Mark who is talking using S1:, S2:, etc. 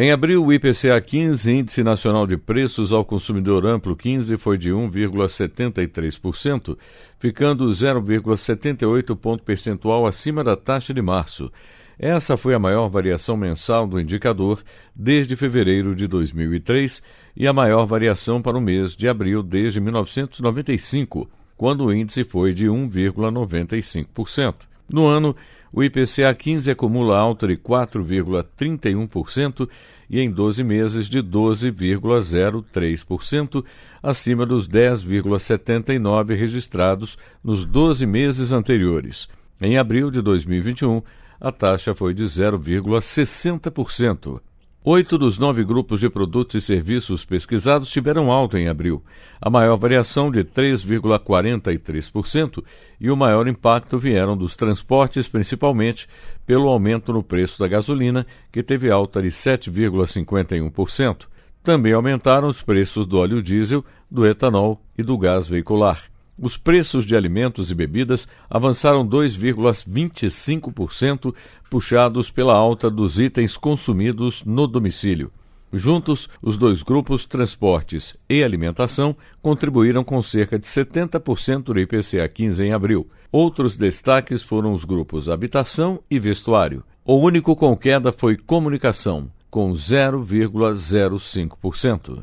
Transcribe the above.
S1: Em abril, o IPCA 15, Índice Nacional de Preços ao Consumidor Amplo 15, foi de 1,73%, ficando 0,78 ponto percentual acima da taxa de março. Essa foi a maior variação mensal do indicador desde fevereiro de 2003 e a maior variação para o mês de abril desde 1995, quando o índice foi de 1,95%. No ano, o IPCA 15 acumula alta de 4,31% e em 12 meses de 12,03%, acima dos 10,79 registrados nos 12 meses anteriores. Em abril de 2021, a taxa foi de 0,60%. Oito dos nove grupos de produtos e serviços pesquisados tiveram alta em abril, a maior variação de 3,43% e o maior impacto vieram dos transportes, principalmente pelo aumento no preço da gasolina, que teve alta de 7,51%. Também aumentaram os preços do óleo diesel, do etanol e do gás veicular os preços de alimentos e bebidas avançaram 2,25%, puxados pela alta dos itens consumidos no domicílio. Juntos, os dois grupos, transportes e alimentação, contribuíram com cerca de 70% do IPCA 15 em abril. Outros destaques foram os grupos habitação e vestuário. O único com queda foi comunicação, com 0,05%